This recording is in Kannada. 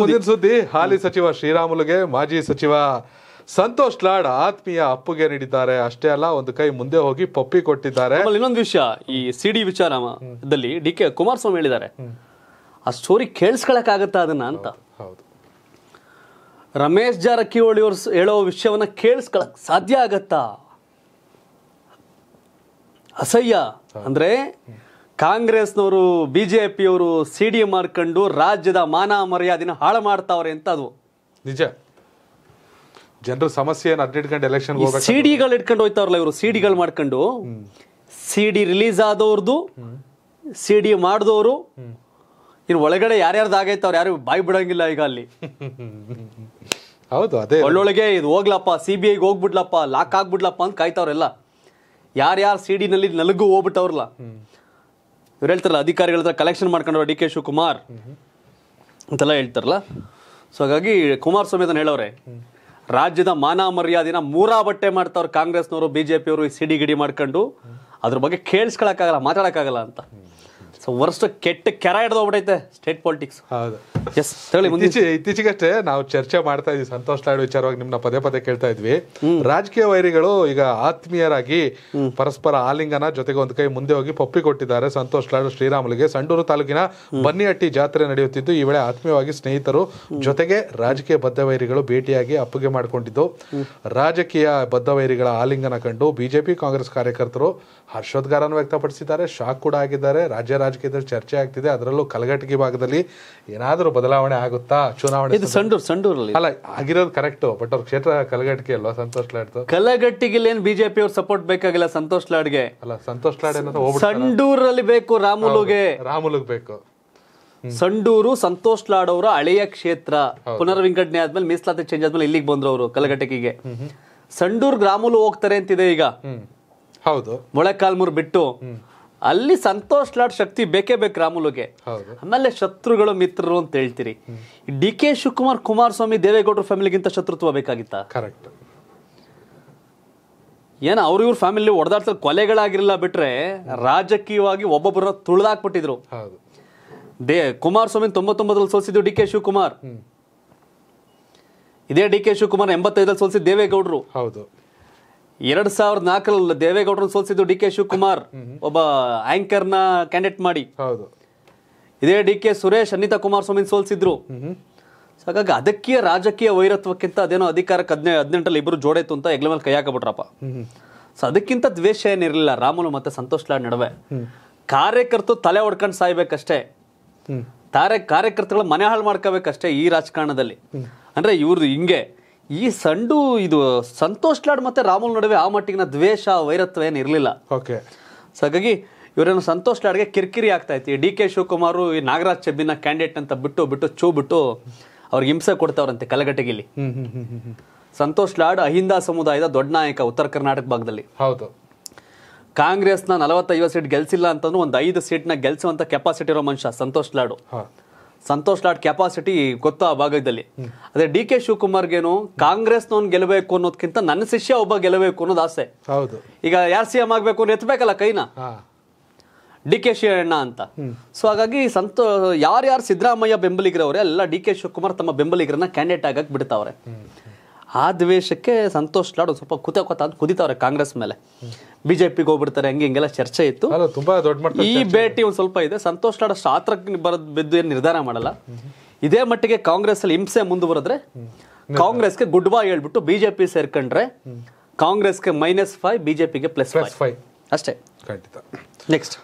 ಮುಂದಿನ ಸುದ್ದಿ ಹಾಲಿ ಸಚಿವ ಶ್ರೀರಾಮುಲುಗೆ ಮಾಜಿ ಸಚಿವ ಸಂತೋಷ್ ಲಾಡ್ ಆತ್ಮೀಯ ಅಪ್ಪುಗೆ ನೀಡಿದ್ದಾರೆ ಅಷ್ಟೇ ಅಲ್ಲ ಒಂದು ಕೈ ಮುಂದೆ ಹೋಗಿ ಪಪ್ಪಿ ಕೊಟ್ಟಿದ್ದಾರೆ ಇನ್ನೊಂದು ವಿಷಯ ಈ ಸಿಡಿ ವಿಚಾರದಲ್ಲಿ ಡಿ ಕೆ ಕುಮಾರಸ್ವಾಮಿ ಹೇಳಿದ್ದಾರೆ ಆ ಸ್ಟೋರಿ ಆಗತ್ತ ಅದನ್ನ ಅಂತ ಹೌದು ರಮೇಶ್ ಜಾರಕಿಹೊಳಿ ಅವರು ಹೇಳೋ ವಿಷಯವನ್ನ ಕೇಳಿಸ್ಕೊಳಕ್ ಸಾಧ್ಯ ಆಗತ್ತಾ ಅಸಹ್ಯ ಅಂದ್ರೆ ಕಾಂಗ್ರೆಸ್ನವರು ಬಿ ಜೆ ಪಿಯವರು ಸಿ ಡಿ ಮಾಡ್ಕೊಂಡು ರಾಜ್ಯದ ಮಾನ ಮರ್ಯಾದಿನ ಹಾಳು ಮಾಡ್ತಾವ್ರೆ ಅಂತ ಅದು ನಿಜ ಜನರ ಸಮಸ್ಯೆಯನ್ನು ಅಡ್ಡಿಟ್ಕೊಂಡು ಎಲೆಕ್ಷನ್ ಸಿ ಡಿಗಳು ಇಟ್ಕೊಂಡು ಹೋಯ್ತಾವ್ರಲ್ಲ ಇವರು ಸಿ ಡಿಗಳು ಮಾಡ್ಕೊಂಡು ಸಿ ಡಿ ರಿಲೀಸ್ ಆದವ್ರದ್ದು ಸಿ ಡಿ ಮಾಡಿದವರು ಇನ್ನು ಒಳಗಡೆ ಯಾರ್ಯಾರ್ದು ಅವ್ರು ಯಾರು ಬಾಯಿ ಬಿಡಂಗಿಲ್ಲ ಈಗ ಅಲ್ಲಿ ಹೌದು ಅದೇ ಒಳ್ಳೊಳಗೆ ಇದು ಹೋಗ್ಲಪ್ಪ ಸಿ ಬಿ ಐಗೆ ಹೋಗ್ಬಿಡ್ಲಪ್ಪ ಲಾಕ್ ಆಗ್ಬಿಡ್ಲಪ್ಪ ಅಂತ ಕಾಯ್ತಾವ್ರೆಲ್ಲ ಯಾರ್ಯಾರು ಸಿ ಡಿನಲ್ಲಿ ನಲಗು ಹೋಗ್ಬಿಟ್ಟವ್ರಲ್ಲ ಇವ್ರು ಹೇಳ್ತಾರಲ್ಲ ಅಧಿಕಾರಿಗಳ ಹತ್ರ ಕಲೆಕ್ಷನ್ ಮಾಡ್ಕೊಂಡ್ರು ಡಿ ಕೆ ಶಿವಕುಮಾರ್ ಅಂತೆಲ್ಲ ಹೇಳ್ತಾರಲ್ಲ ಸೊ ಹಾಗಾಗಿ ಕುಮಾರಸ್ವಾಮಿ ಅದನ್ನು ಹೇಳೋರೆ ರಾಜ್ಯದ ಮಾನ ಮರ್ಯಾದಿನ ಮೂರಾ ಬಟ್ಟೆ ಮಾಡ್ತಾವ್ರು ಕಾಂಗ್ರೆಸ್ನವರು ಬಿ ಜೆ ಪಿಯವರು ಸಿಡಿ ಗಿಡಿ ಮಾಡ್ಕೊಂಡು ಅದ್ರ ಬಗ್ಗೆ ಕೇಳಿಸ್ಕೊಳಕ್ಕಾಗಲ್ಲ ಮಾತಾಡೋಕ್ಕಾಗಲ್ಲ ಅಂತ ವರ್ಷ ಕೆಟ್ಟ ಕೆರ ಹೋಗ್ಬಿಟೈತೆ ಸ್ಟೇಟ್ ಪಾಲಿಟಿಕ್ಸ್ ಹೌದು ಎಸ್ ತಗೊಳ್ಳಿ ಇತ್ತೀಚೆಗಷ್ಟೇ ನಾವು ಚರ್ಚೆ ಮಾಡ್ತಾ ಇದ್ವಿ ಸಂತೋಷ್ ಲಾಡ್ ವಿಚಾರವಾಗಿ ನಿಮ್ನ ಪದೇ ಪದೇ ಕೇಳ್ತಾ ಇದ್ವಿ ರಾಜಕೀಯ ವೈರಿಗಳು ಈಗ ಆತ್ಮೀಯರಾಗಿ ಪರಸ್ಪರ ಆಲಿಂಗನ ಜೊತೆಗೆ ಒಂದು ಕೈ ಮುಂದೆ ಹೋಗಿ ಪಪ್ಪಿ ಕೊಟ್ಟಿದ್ದಾರೆ ಸಂತೋಷ್ ಲಾಡ್ ಶ್ರೀರಾಮುಲಿಗೆ ಸಂಡೂರು ತಾಲೂಕಿನ ಬನ್ನಿಹಟ್ಟಿ ಜಾತ್ರೆ ನಡೆಯುತ್ತಿದ್ದು ಈ ವೇಳೆ ಆತ್ಮೀಯವಾಗಿ ಸ್ನೇಹಿತರು ಜೊತೆಗೆ ರಾಜಕೀಯ ಬದ್ಧ ವೈರಿಗಳು ಭೇಟಿಯಾಗಿ ಅಪ್ಪುಗೆ ಮಾಡಿಕೊಂಡಿದ್ದು ರಾಜಕೀಯ ಬದ್ಧ ವೈರಿಗಳ ಆಲಿಂಗನ ಕಂಡು ಬಿಜೆಪಿ ಕಾಂಗ್ರೆಸ್ ಕಾರ್ಯಕರ್ತರು ಹರ್ಷೋದ್ಗಾರನ ವ್ಯಕ್ತಪಡಿಸಿದ್ದಾರೆ ಶಾಕ್ ಕೂಡ ಆಗಿದ್ದಾರೆ ರಾಜ್ಯ ರಾಜಕೀಯದಲ್ಲಿ ಚರ್ಚೆ ಆಗ್ತಿದೆ ಅದರಲ್ಲೂ ಕಲಘಟಗಿ ಭಾಗದಲ್ಲಿ ಏನಾದರೂ ಬದಲಾವಣೆ ಆಗುತ್ತಾ ಚುನಾವಣೆ ಇದು ಸಂಡೂರು ಸಂಡೂರಲ್ಲಿ ಅಲ್ಲ ಆಗಿರೋದು ಕರೆಕ್ಟ್ ಬಟ್ ಅವ್ರ ಕ್ಷೇತ್ರ ಕಲಘಟಗಿ ಅಲ್ವಾ ಸಂತೋಷ್ ಲಾಡ್ ಏನು ಬಿಜೆಪಿ ಅವ್ರ ಸಪೋರ್ಟ್ ಬೇಕಾಗಿಲ್ಲ ಸಂತೋಷ್ ಲಾಡ್ಗೆ ಅಲ್ಲ ಸಂತೋಷ್ ಲಾಡ್ ಸಂಡೂರಲ್ಲಿ ಬೇಕು ರಾಮುಲುಗೆ ರಾಮುಲುಗ್ ಬೇಕು ಸಂಡೂರು ಸಂತೋಷ್ ಲಾಡ್ ಅವರ ಹಳೆಯ ಕ್ಷೇತ್ರ ಪುನರ್ವಿಂಗಡಣೆ ಆದ್ಮೇಲೆ ಮೀಸಲಾತಿ ಚೇಂಜ್ ಆದ್ಮೇಲೆ ಇಲ್ಲಿಗೆ ಬಂದ್ರು ಅವರು ಕಲಘಟಕಿಗೆ ಸಂಡೂರ್ ಗ್ರಾಮಲು ಹೋಗ್ತಾರೆ ಅಂತಿದೆ ಈಗ ಹೌದು ಮೊಳೆಕಾಲ್ಮೂರ್ ಬಿಟ್ಟು ಅಲ್ಲಿ ಸಂತೋಷ್ ಲಾಡ್ ಶಕ್ತಿ ಬೇಕೇ ಬೇಕು ರಾಮುಲುಗೆ ಆಮೇಲೆ ಶತ್ರುಗಳು ಮಿತ್ರರು ಅಂತ ಹೇಳ್ತೀರಿ ಡಿ ಕೆ ಶಿವಕುಮಾರ್ ಕುಮಾರಸ್ವಾಮಿ ದೇವೇಗೌಡರ ಫ್ಯಾಮಿಲಿಗಿಂತ ಶತ್ರುತ್ವ ಬೇಕಾಗಿತ್ತ ಕರೆಕ್ಟ್ ಏನ ಅವ್ರ ಫ್ಯಾಮಿಲಿ ಒಡೆದಾಡ್ತ ಕೊಲೆಗಳಾಗಿರಲಿಲ್ಲ ಬಿಟ್ರೆ ರಾಜಕೀಯವಾಗಿ ಒಬ್ಬೊಬ್ಬರ ತುಳಿದಾಕ್ಬಿಟ್ಟಿದ್ರು ದೇ ಕುಮಾರಸ್ವಾಮಿ ತೊಂಬತ್ತೊಂಬತ್ತರಲ್ಲಿ ಸೋಲಿಸಿದ್ರು ಡಿ ಕೆ ಶಿವಕುಮಾರ್ ಇದೇ ಡಿ ಕೆ ಶಿವಕುಮಾರ್ ಎಂಬತ್ತೈದಲ್ಲಿ ಸೋಲಿಸಿದ ದೇವೇಗೌಡರು ಹೌದು ಎರಡ್ ಸಾವಿರದ ನಾಲ್ಕರಲ್ಲಿ ದೇವೇಗೌಡರ ಸೋಲಿಸಿದ್ದು ಡಿ ಕೆ ಶಿವಕುಮಾರ್ ಒಬ್ಬ ಆಂಕರ್ನ ಕ್ಯಾಂಡಿಡೇಟ್ ಮಾಡಿ ಹೌದು ಇದೇ ಡಿ ಕೆ ಸುರೇಶ್ ಅನಿತಾ ಕುಮಾರಸ್ವಾಮಿ ಸೋಲಿಸಿದ್ರು ಸೊ ಹಾಗಾಗಿ ಅದಕ್ಕೆ ರಾಜಕೀಯ ವೈರತ್ವಕ್ಕಿಂತ ಅದೇನೋ ಅಧಿಕಾರಕ್ಕೆ ಹದಿನೈದು ಹದಿನೆಂಟರಲ್ಲಿ ಇಬ್ಬರು ಜೋಡೈತು ಅಂತ ಎಗ್ಲ ಮೇಲೆ ಕೈ ಹಾಕಬಿಟ್ರಪ್ಪ ಸೊ ಅದಕ್ಕಿಂತ ದ್ವೇಷ ಏನಿರಲಿಲ್ಲ ರಾಮುಲು ಮತ್ತೆ ಸಂತೋಷ್ ಲಾಡ್ ನಡುವೆ ಕಾರ್ಯಕರ್ತರು ತಲೆ ಹೊಡ್ಕೊಂಡು ಸಾಯ್ಬೇಕಷ್ಟೇ ತಾರೆ ಕಾರ್ಯಕರ್ತಗಳ ಮನೆ ಹಾಳು ಮಾಡ್ಕೋಬೇಕಷ್ಟೇ ಈ ರಾಜಕಾರಣದಲ್ಲಿ ಅಂದ್ರೆ ಇವ್ರದ್ದು ಹಿಂಗೆ ಈ ಸಂಡು ಇದು ಸಂತೋಷ್ ಲಾಡ್ ಮತ್ತೆ ರಾಮುಲ್ ನಡುವೆ ಆ ಮಟ್ಟಿಗಿನ ದ್ವೇಷ ವೈರತ್ವ ಏನು ಇರಲಿಲ್ಲ ಓಕೆ ಸೊ ಹಾಗಾಗಿ ಇವರೇನು ಸಂತೋಷ್ ಲಾಡ್ಗೆ ಕಿರಿಕಿರಿ ಆಗ್ತಾ ಇತ್ತು ಡಿ ಕೆ ಶಿವಕುಮಾರ್ ಈ ನಾಗರಾಜ್ ಚೆಬ್ಬಿನ ಕ್ಯಾಂಡಿಡೇಟ್ ಅಂತ ಬಿಟ್ಟು ಬಿಟ್ಟು ಚೂ ಬಿಟ್ಟು ಅವ್ರಿಗೆ ಹಿಂಸೆ ಕೊಡ್ತಾವ್ರಂತೆ ಕಲಘಟಗಿಲಿ ಸಂತೋಷ್ ಲಾಡ್ ಅಹಿಂದ ಸಮುದಾಯದ ದೊಡ್ಡ ನಾಯಕ ಉತ್ತರ ಕರ್ನಾಟಕ ಭಾಗದಲ್ಲಿ ಹೌದು ಕಾಂಗ್ರೆಸ್ನ ನಲವತ್ತೈವತ್ತು ಸೀಟ್ ಗೆಲ್ಸಿಲ್ಲ ಅಂತಂದ್ರೆ ಒಂದು ಐದು ಸೀಟ್ನ ಗೆಲ್ಸುವಂತ ಕೆಪಾಸಿಟಿ ಇರೋ ಮನುಷ್ಯ ಸಂತೋಷ್ ಲಾಡು ಸಂತೋಷ್ ಲಾಟ್ ಕೆಪಾಸಿಟಿ ಗೊತ್ತಾ ಆ ಭಾಗದಲ್ಲಿ ಅದೇ ಡಿ ಕೆ ಶಿವಕುಮಾರ್ಗೇನು ಕಾಂಗ್ರೆಸ್ನವ್ನು ಗೆಲ್ಲಬೇಕು ಅನ್ನೋದಕ್ಕಿಂತ ನನ್ನ ಶಿಷ್ಯ ಒಬ್ಬ ಗೆಲ್ಲಬೇಕು ಅನ್ನೋದು ಆಸೆ ಹೌದು ಈಗ ಯಾರು ಸಿ ಎಂ ಆಗ್ಬೇಕು ಅಂದ್ರೆ ಎತ್ತಬೇಕಲ್ಲ ಕೈನ ಡಿ ಕೆ ಅಣ್ಣ ಅಂತ ಸೊ ಹಾಗಾಗಿ ಸಂತೋ ಯಾರ್ಯಾರು ಸಿದ್ದರಾಮಯ್ಯ ಬೆಂಬಲಿಗರವ್ರೆ ಎಲ್ಲ ಡಿ ಕೆ ಶಿವಕುಮಾರ್ ತಮ್ಮ ಬೆಂಬಲಿಗರನ್ನ ಕ್ಯಾಂಡಿಡೇಟ್ ಆಗಕ್ಕೆ ಬಿಡ್ತಾವ್ರೆ ಆ ದ್ವೇಷಕ್ಕೆ ಸಂತೋಷ್ ಲಾಡು ಸ್ವಲ್ಪ ಕೊತ್ತ ಅಂತ ಕುದಿತಾವ್ರೆ ಕಾಂಗ್ರೆಸ್ ಮೇಲೆ ಬಿಜೆಪಿಗೆ ಹೋಗ್ಬಿಡ್ತಾರೆ ಹಂಗೆ ಹಿಂಗೆಲ್ಲ ಚರ್ಚೆ ಇತ್ತು ತುಂಬಾ ದೊಡ್ಡ ಈ ಭೇಟಿ ಒಂದು ಸ್ವಲ್ಪ ಇದೆ ಸಂತೋಷ್ ಲಾಡ್ ಅಷ್ಟು ಆತ್ರಕ್ಕೆ ಬರೋದು ಬಿದ್ದು ಏನು ನಿರ್ಧಾರ ಮಾಡಲ್ಲ ಇದೇ ಮಟ್ಟಿಗೆ ಕಾಂಗ್ರೆಸ್ ಅಲ್ಲಿ ಹಿಂಸೆ ಮುಂದುವರೆದ್ರೆ ಕಾಂಗ್ರೆಸ್ಗೆ ಗುಡ್ ಬಾಯ್ ಹೇಳ್ಬಿಟ್ಟು ಬಿಜೆಪಿ ಸೇರ್ಕೊಂಡ್ರೆ ಕಾಂಗ್ರೆಸ್ಗೆ ಮೈನಸ್ ಫೈವ್ ಬಿಜೆಪಿಗೆ ಪ್ಲಸ್ ಫೈವ್ ಅಷ್ಟೇ ಖಂಡಿತ ನೆಕ್ಸ್ಟ್